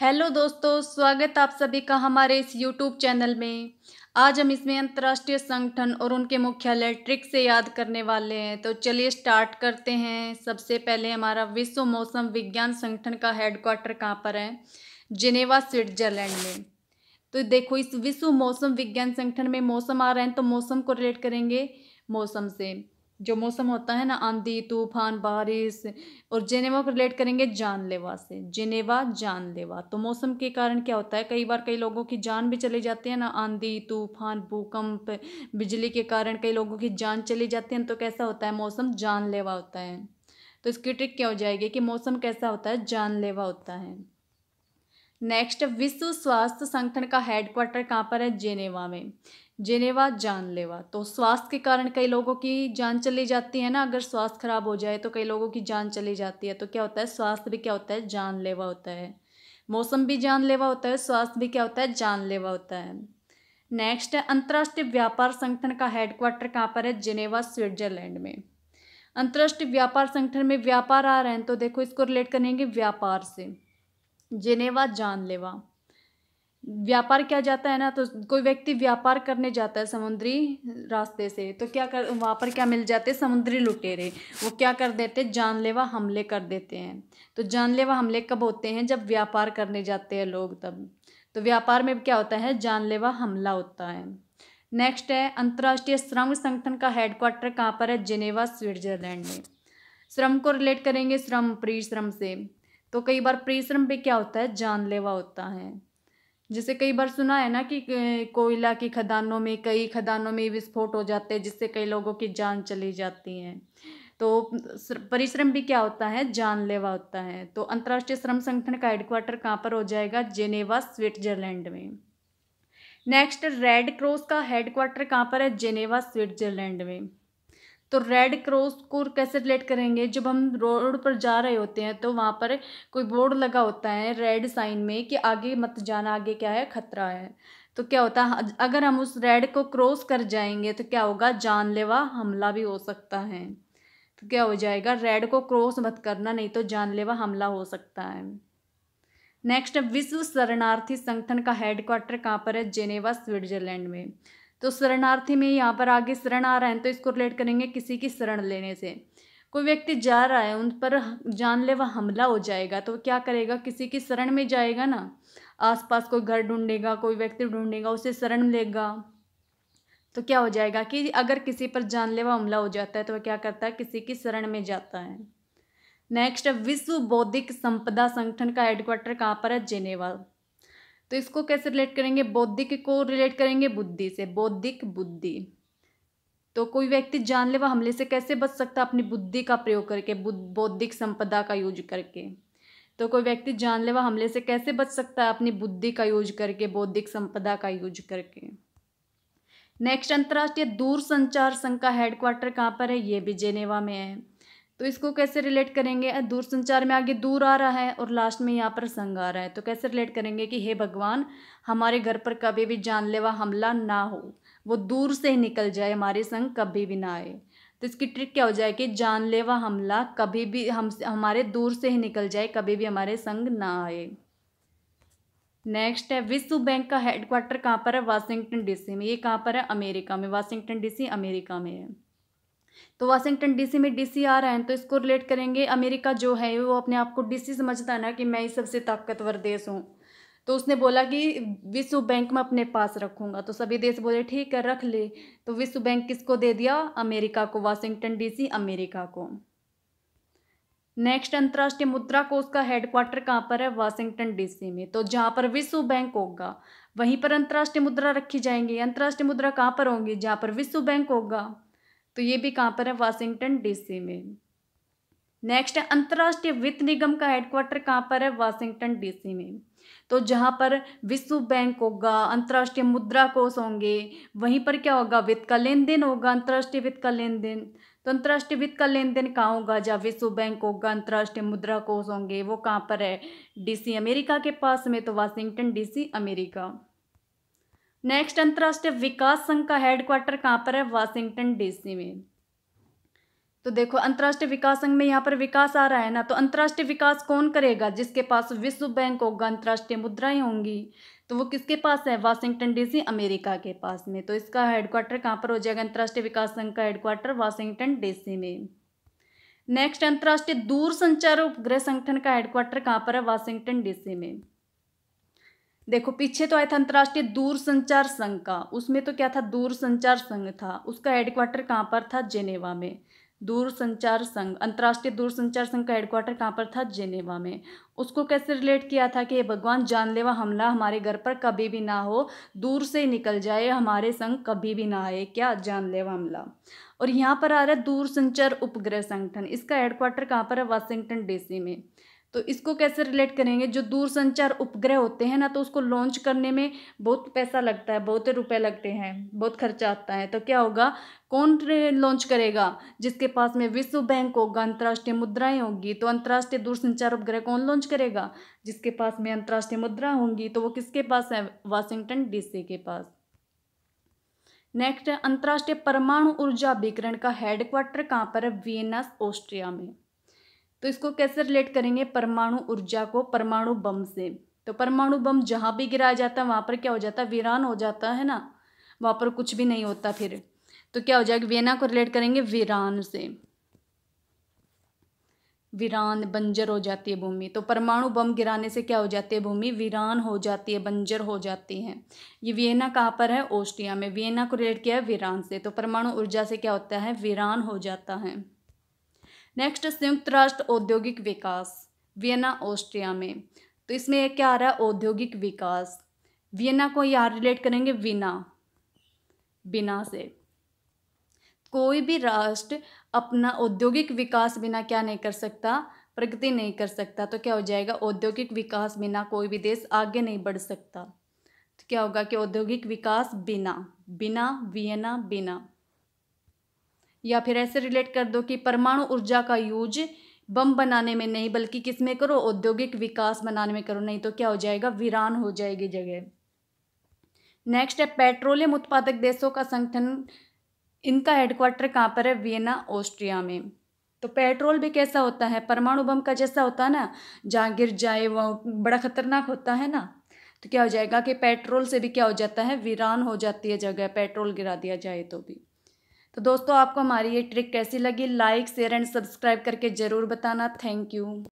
hello दोस्तों स्वागत आप सभी का हमारे इस यूट्यूब चैनल में आज हम इसमें अंतर्राष्ट्रीय संगठन और उनके मुख्यालय ट्रिक से याद करने वाले हैं तो चलिए स्टार्ट करते हैं सबसे पहले हमारा विश्व मौसम विज्ञान संगठन का हेडक्वार्टर कहाँ पर है जिनेवा स्विट्जरलैंड में तो देखो इस विश्व मौसम विज्ञान संगठन में मौसम आ रहे हैं तो मौसम को रिलेट करेंगे मौसम से जो मौसम होता है ना आंधी तूफान बारिश और जेनेवा को रिलेट करेंगे जानलेवा से जेनेवा जानलेवा तो मौसम के कारण क्या होता है कई बार कई लोगों की जान भी चली जाती है ना आंधी तूफान भूकंप बिजली के कारण कई लोगों की जान चली जाती है तो कैसा होता है मौसम जानलेवा होता है तो इसकी ट्रिक क्या हो जाएगी कि मौसम कैसा होता है जानलेवा होता है नेक्स्ट विश्व स्वास्थ्य संगठन का हेडक्वार्टर कहाँ पर है जेनेवा में जेनेवा जानलेवा तो स्वास्थ्य के कारण कई लोगों की जान चली जाती है ना अगर स्वास्थ्य खराब हो जाए तो कई लोगों की जान चली जाती है तो क्या होता है स्वास्थ्य भी क्या होता है जानलेवा होता है मौसम भी जानलेवा होता है स्वास्थ्य भी क्या होता है जानलेवा होता है नेक्स्ट है अंतर्राष्ट्रीय व्यापार संगठन का हेडक्वार्टर कहाँ पर है जिनेवा स्विट्जरलैंड में अंतर्राष्ट्रीय व्यापार संगठन में व्यापार आ रहे हैं तो देखो इसको रिलेट करेंगे व्यापार से जिनेवा जानलेवा व्यापार किया जाता है ना तो कोई व्यक्ति व्यापार करने जाता है समुद्री रास्ते से तो क्या कर वहाँ पर क्या मिल जाते हैं समुद्री लुटेरे वो क्या कर देते हैं जानलेवा हमले कर देते हैं तो जानलेवा हमले कब होते हैं जब व्यापार करने जाते हैं लोग तब तो व्यापार में क्या होता है जानलेवा हमला होता है नेक्स्ट है अंतर्राष्ट्रीय श्रम संगठन का हेडक्वार्टर कहाँ पर है जिनेवा स्विट्जरलैंड में श्रम को रिलेट करेंगे श्रम परिश्रम से तो कई बार परिश्रम भी क्या होता है जानलेवा होता है जैसे कई बार सुना है ना कि कोयला की खदानों में कई खदानों में विस्फोट हो जाते हैं जिससे कई लोगों की जान चली जाती है तो परिश्रम भी क्या होता है जानलेवा होता है तो अंतर्राष्ट्रीय श्रम संगठन का हेडक्वार्टर कहाँ पर हो जाएगा जेनेवा स्विट्जरलैंड में नेक्स्ट रेड क्रॉस का हेडक्वार्टर कहाँ पर है जेनेवा स्विट्जरलैंड में तो रेड क्रॉस को कैसे रिलेट करेंगे जब हम रोड पर जा रहे होते हैं तो वहाँ पर कोई बोर्ड लगा होता है रेड साइन में कि आगे मत जाना आगे क्या है खतरा है तो क्या होता है अगर हम उस रेड को क्रॉस कर जाएंगे तो क्या होगा जानलेवा हमला भी हो सकता है तो क्या हो जाएगा रेड को क्रॉस मत करना नहीं तो जानलेवा हमला हो सकता है नेक्स्ट विश्व शरणार्थी संगठन का हेडक्वार्टर कहाँ पर है जेनेवा स्विट्जरलैंड में तो शरणार्थी में यहाँ पर आगे शरण आ रहा है तो इसको रिलेट करेंगे किसी की शरण लेने से कोई व्यक्ति जा रहा है उन पर जानलेवा हमला हो जाएगा तो क्या करेगा किसी की शरण में जाएगा ना आसपास कोई घर ढूंढेगा कोई व्यक्ति ढूंढेगा उसे शरण लेगा तो क्या हो जाएगा कि अगर किसी पर जानलेवा हमला हो जाता है तो वह क्या करता है किसी की शरण में जाता है नेक्स्ट विश्व बौद्धिक संपदा संगठन का हेडक्वार्टर कहाँ पर है जेनेवा तो इसको कैसे रिलेट करेंगे बौद्धिक को रिलेट करेंगे बुद्धि से बौद्धिक बुद्धि तो कोई व्यक्ति जानलेवा हमले से कैसे बच सकता अपनी बुद्धि का प्रयोग करके बौद्धिक संपदा का यूज करके तो कोई व्यक्ति जानलेवा हमले से कैसे बच सकता है अपनी बुद्धि का यूज करके बौद्धिक संपदा का यूज करके नेक्स्ट अंतर्राष्ट्रीय दूर संचार संघ का हेडक्वार्टर कहाँ पर है ये भी जेनेवा में है तो इसको कैसे रिलेट करेंगे दूर संचार में आगे दूर आ रहा है और लास्ट में यहाँ पर संग आ रहा है तो कैसे रिलेट करेंगे कि हे भगवान हमारे घर पर कभी भी जानलेवा हमला ना हो वो दूर से ही निकल जाए हमारे संग कभी भी ना आए तो इसकी ट्रिक क्या हो जाए कि जानलेवा हमला कभी भी हम हमारे दूर से ही निकल जाए कभी भी हमारे संग ना आए नेक्स्ट है विश्व बैंक का हेडक्वार्टर कहाँ पर है वाशिंगटन डीसी में ये कहाँ पर है अमेरिका में वाशिंगटन डीसी अमेरिका में है तो वाशिंगटन डीसी में डीसी आ रहा है तो इसको रिलेट करेंगे अमेरिका जो है वो अपने आप को डीसी समझता है ना कि मैं ही सबसे ताकतवर देश हूँ तो उसने बोला कि विश्व बैंक में अपने पास रखूँगा तो सभी देश बोले ठीक है रख ले तो विश्व बैंक किसको दे दिया अमेरिका को वाशिंगटन डीसी अमेरिका को नेक्स्ट अंतर्राष्ट्रीय मुद्रा कोष का हेडक्वार्टर कहाँ पर है वाशिंगटन डीसी में तो जहाँ पर विश्व बैंक होगा वहीं पर अंतर्राष्ट्रीय मुद्रा रखी जाएंगी अंतर्राष्ट्रीय मुद्रा कहाँ पर होंगी जहाँ पर विश्व बैंक होगा तो ये भी कहाँ पर है वाशिंगटन डीसी में नेक्स्ट है अंतर्राष्ट्रीय वित्त निगम का हेडक्वार्टर कहाँ पर है वाशिंगटन डीसी में तो जहाँ पर विश्व बैंक होगा अंतर्राष्ट्रीय मुद्रा कोष होंगे वहीं पर क्या होगा वित्त का लेन देन होगा अंतर्राष्ट्रीय वित्त का लेन देन तो अंतर्राष्ट्रीय वित्त का लेन देन कहाँ होगा जहाँ विश्व बैंक होगा अंतर्राष्ट्रीय मुद्रा कोष होंगे वो कहाँ पर है डीसी अमेरिका के पास में तो वाशिंगटन डीसी अमेरिका नेक्स्ट अंतर्राष्ट्रीय विकास संघ का हेडक्वार्टर कहाँ पर है वाशिंगटन डीसी में तो देखो अंतर्राष्ट्रीय विकास संघ में यहाँ पर विकास आ रहा है ना तो अंतर्राष्ट्रीय विकास कौन करेगा जिसके पास विश्व बैंक होगा अंतर्राष्ट्रीय मुद्राएं होंगी तो वो किसके पास है वाशिंगटन डीसी अमेरिका के पास में तो इसका हेडक्वार्टर कहाँ पर हो जाएगा अंतर्राष्ट्रीय विकास संघ का हेडक्वार्टर वाशिंगटन डीसी में नेक्स्ट अंतर्राष्ट्रीय दूर संचार उपग्रह संगठन का हेडक्वार्टर कहाँ पर है वाशिंगटन डीसी में देखो पीछे तो आया था अंतर्राष्ट्रीय दूरसंचार संघ का उसमें तो क्या था दूरसंचार संघ था उसका हेडक्वार्टर कहाँ पर था जेनेवा में दूरसंचार संघ अंतर्राष्ट्रीय दूरसंचार संघ का हेडक्वार्टर कहाँ पर था जेनेवा में उसको कैसे रिलेट किया था कि भगवान जानलेवा हमला हमारे घर पर कभी भी ना हो दूर से निकल जाए हमारे संघ कभी भी ना आए क्या जानलेवा हमला और यहाँ पर आ रहा है दूरसंचार उपग्रह संगठन इसका हेडक्वार्टर कहाँ पर है वाशिंगटन डीसी में तो इसको कैसे रिलेट करेंगे जो दूरसंचार उपग्रह होते हैं ना तो उसको लॉन्च करने में बहुत पैसा लगता है बहुत रुपए लगते हैं बहुत खर्चा आता है तो क्या होगा कौन लॉन्च करेगा जिसके पास में विश्व बैंक होगा अंतर्राष्ट्रीय मुद्राएं होगी तो अंतर्राष्ट्रीय दूरसंचार उपग्रह कौन लॉन्च करेगा जिसके पास में अंतर्राष्ट्रीय मुद्रा होंगी तो वो किसके पास है वाशिंगटन डीसी के पास नेक्स्ट अंतर्राष्ट्रीय परमाणु ऊर्जा अभिकरण का हेडक्वार्टर कहाँ पर है वियनास ऑस्ट्रिया में तो इसको कैसे रिलेट करेंगे परमाणु ऊर्जा को परमाणु बम से तो परमाणु बम जहाँ भी गिराया जाता है वहाँ पर क्या हो जाता है वीरान हो जाता है ना वहाँ पर कुछ भी नहीं होता फिर तो क्या हो जाएगा वेना को रिलेट करेंगे वीरान से वीरान बंजर हो जाती है भूमि तो परमाणु बम गिराने से क्या हो जाती है भूमि वीरान हो जाती है बंजर हो जाती है ये वियना कहाँ पर है ऑस्ट्रिया में वियना को रिलेट किया है वीरान से तो परमाणु ऊर्जा से क्या होता है वीरान हो जाता है नेक्स्ट संयुक्त राष्ट्र औद्योगिक विकास वियना ऑस्ट्रिया में तो इसमें क्या आ रहा है औद्योगिक विकास वियना को यहाँ रिलेट करेंगे विना बिना से कोई भी राष्ट्र अपना औद्योगिक विकास बिना क्या नहीं कर सकता प्रगति नहीं कर सकता तो क्या हो जाएगा औद्योगिक विकास बिना कोई भी देश आगे नहीं बढ़ सकता तो क्या होगा कि औद्योगिक विकास बिना बिना वियना बिना या फिर ऐसे रिलेट कर दो कि परमाणु ऊर्जा का यूज बम बनाने में नहीं बल्कि किस में करो औद्योगिक विकास बनाने में करो नहीं तो क्या हो जाएगा वीरान हो जाएगी जगह नेक्स्ट है पेट्रोलियम उत्पादक देशों का संगठन इनका हेडक्वार्टर कहाँ पर है वियना ऑस्ट्रिया में तो पेट्रोल भी कैसा होता है परमाणु बम का जैसा होता है ना जहाँ गिर जाए वह बड़ा खतरनाक होता है ना तो क्या हो जाएगा कि पेट्रोल से भी क्या हो जाता है वीरान हो जाती है जगह पेट्रोल गिरा दिया जाए तो भी तो दोस्तों आपको हमारी ये ट्रिक कैसी लगी लाइक शेयर एंड सब्सक्राइब करके ज़रूर बताना थैंक यू